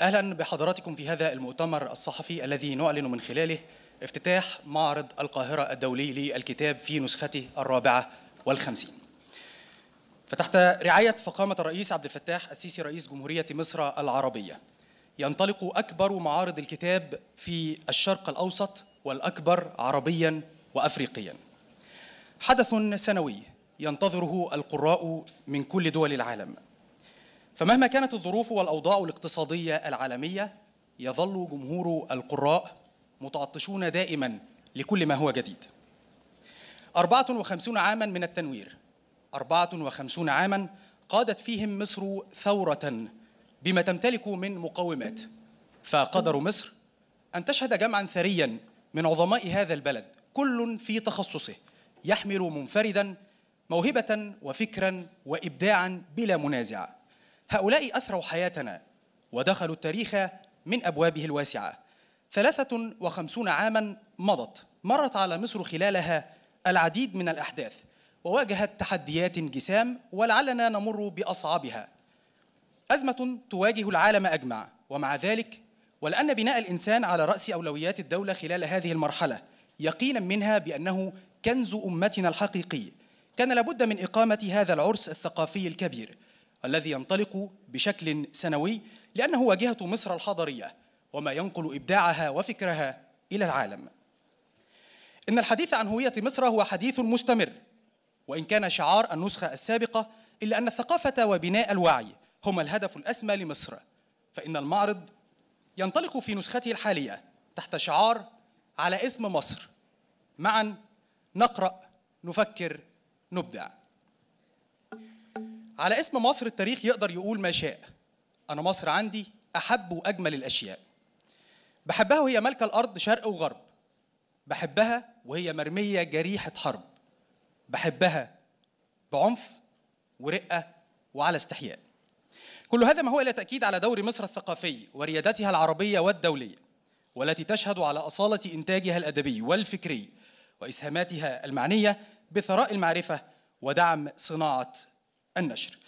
أهلا بحضراتكم في هذا المؤتمر الصحفي الذي نعلن من خلاله افتتاح معرض القاهرة الدولي للكتاب في نسخته الرابعة والخمسين فتحت رعاية فقامه الرئيس عبد الفتاح السيسي رئيس جمهورية مصر العربية ينطلق أكبر معارض الكتاب في الشرق الأوسط والأكبر عربيا وأفريقيا حدث سنوي ينتظره القراء من كل دول العالم فمهما كانت الظروف والاوضاع الاقتصاديه العالميه يظل جمهور القراء متعطشون دائما لكل ما هو جديد 54 عاما من التنوير 54 عاما قادت فيهم مصر ثورة بما تمتلك من مقومات فقدر مصر أن تشهد جمعا ثريا من عظماء هذا البلد كل في تخصصه يحمل منفردا موهبة وفكرا وإبداعا بلا منازع هؤلاء أثروا حياتنا ودخلوا التاريخ من أبوابه الواسعة ثلاثة وخمسون عاما مضت مرت على مصر خلالها العديد من الأحداث وواجهت تحديات جسام ولعلنا نمر بأصعبها أزمة تواجه العالم أجمع ومع ذلك ولأن بناء الإنسان على رأس أولويات الدولة خلال هذه المرحلة يقينا منها بأنه كنز أمتنا الحقيقي كان لابد من إقامة هذا العرس الثقافي الكبير الذي ينطلق بشكل سنوي لأنه واجهة مصر الحضرية وما ينقل إبداعها وفكرها إلى العالم إن الحديث عن هوية مصر هو حديث مستمر وإن كان شعار النسخة السابقة إلا أن الثقافة وبناء الوعي هما الهدف الأسمى لمصر فإن المعرض ينطلق في نسخته الحالية تحت شعار على اسم مصر معا نقرأ نفكر نبدع على اسم مصر التاريخ يقدر يقول ما شاء أنا مصر عندي أحب وأجمل الأشياء بحبها وهي ملكة الأرض شرق وغرب بحبها وهي مرمية جريحة حرب بحبها بعنف ورقة وعلى استحياء كل هذا ما هو إلى تأكيد على دور مصر الثقافي وريادتها العربية والدولية والتي تشهد على أصالة إنتاجها الأدبي والفكري وإسهاماتها المعنية بثراء المعرفة ودعم صناعة النشر